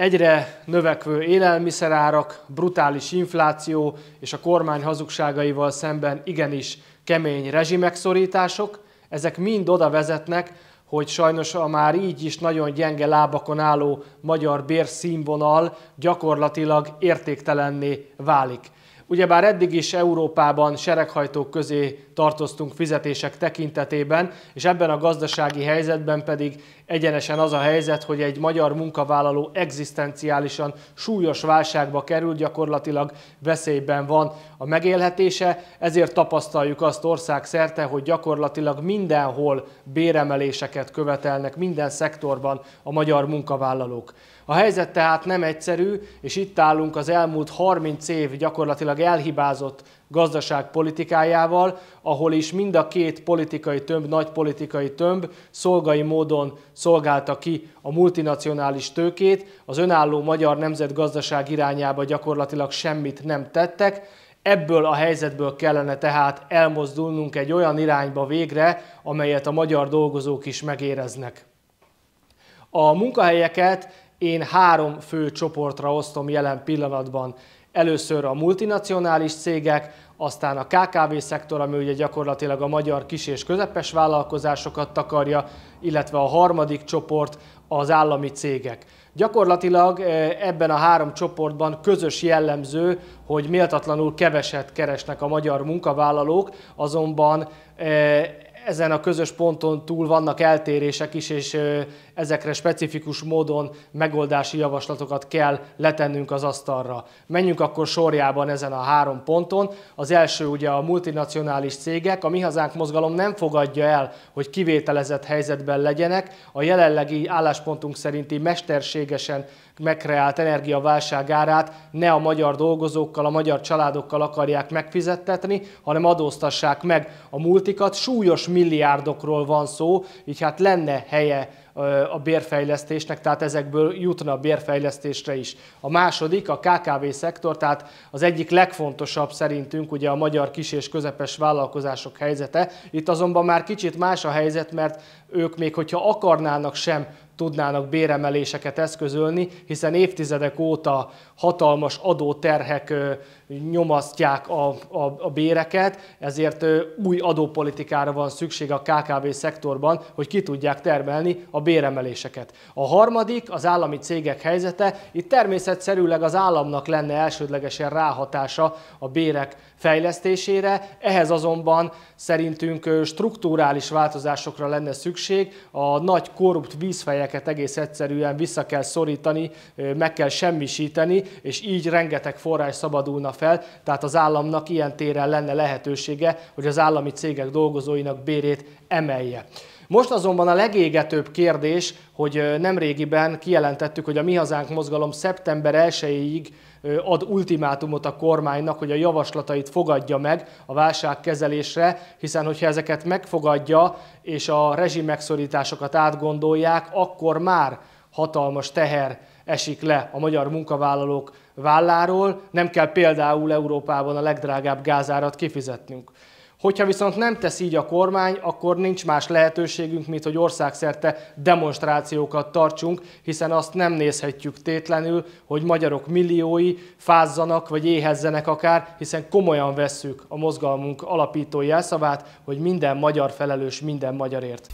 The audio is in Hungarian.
egyre növekvő élelmiszerárak, brutális infláció és a kormány hazugságaival szemben igenis kemény rezsimekszorítások, ezek mind oda vezetnek, hogy sajnos a már így is nagyon gyenge lábakon álló magyar bérszínvonal gyakorlatilag értéktelenné válik. Ugyebár eddig is Európában sereghajtók közé tartoztunk fizetések tekintetében, és ebben a gazdasági helyzetben pedig egyenesen az a helyzet, hogy egy magyar munkavállaló egzisztenciálisan súlyos válságba kerül, gyakorlatilag veszélyben van a megélhetése, ezért tapasztaljuk azt szerte, hogy gyakorlatilag mindenhol béremeléseket követelnek, minden szektorban a magyar munkavállalók. A helyzet tehát nem egyszerű, és itt állunk az elmúlt 30 év gyakorlatilag elhibázott gazdaság politikájával, ahol is mind a két politikai tömb, nagy politikai tömb szolgai módon szolgálta ki a multinacionális tőkét, az önálló magyar nemzetgazdaság irányába gyakorlatilag semmit nem tettek, Ebből a helyzetből kellene tehát elmozdulnunk egy olyan irányba végre, amelyet a magyar dolgozók is megéreznek. A munkahelyeket én három fő csoportra osztom jelen pillanatban. Először a multinacionális cégek, aztán a KKV szektor, ami ugye gyakorlatilag a magyar kis és közepes vállalkozásokat takarja, illetve a harmadik csoport az állami cégek. Gyakorlatilag e, ebben a három csoportban közös jellemző, hogy méltatlanul keveset keresnek a magyar munkavállalók, azonban e, ezen a közös ponton túl vannak eltérések is, és ezekre specifikus módon megoldási javaslatokat kell letennünk az asztalra. Menjünk akkor sorjában ezen a három ponton. Az első ugye a multinacionális cégek. A Mi Hazánk mozgalom nem fogadja el, hogy kivételezett helyzetben legyenek. A jelenlegi álláspontunk szerinti mesterségesen megkreált energiaválság árát ne a magyar dolgozókkal, a magyar családokkal akarják megfizettetni, hanem adóztassák meg a multikat súlyos mi milliárdokról van szó, így hát lenne helye a bérfejlesztésnek, tehát ezekből jutna a bérfejlesztésre is. A második, a KKV szektor, tehát az egyik legfontosabb szerintünk ugye a magyar kis és közepes vállalkozások helyzete. Itt azonban már kicsit más a helyzet, mert ők még hogyha akarnának sem tudnának béremeléseket eszközölni, hiszen évtizedek óta hatalmas adóterhek nyomasztják a, a, a béreket, ezért új adópolitikára van szükség a KKV szektorban, hogy ki tudják termelni a béremeléseket. A harmadik, az állami cégek helyzete, itt természetszerűleg az államnak lenne elsődlegesen ráhatása a bérek fejlesztésére, ehhez azonban szerintünk strukturális változásokra lenne szükség, a nagy korrupt vízfejek embereket egész egyszerűen vissza kell szorítani, meg kell semmisíteni, és így rengeteg forrás szabadulna fel, tehát az államnak ilyen téren lenne lehetősége, hogy az állami cégek dolgozóinak bérét emelje. Most azonban a legégetőbb kérdés, hogy nemrégiben kijelentettük, hogy a Mi Hazánk mozgalom szeptember 1-ig ad ultimátumot a kormánynak, hogy a javaslatait fogadja meg a válságkezelésre, hiszen hogyha ezeket megfogadja és a megszorításokat átgondolják, akkor már hatalmas teher esik le a magyar munkavállalók válláról, nem kell például Európában a legdrágább gázárat kifizetnünk. Hogyha viszont nem tesz így a kormány, akkor nincs más lehetőségünk, mint hogy országszerte demonstrációkat tartsunk, hiszen azt nem nézhetjük tétlenül, hogy magyarok milliói fázzanak vagy éhezzenek akár, hiszen komolyan vesszük a mozgalmunk alapítói elszavát, hogy minden magyar felelős minden magyarért.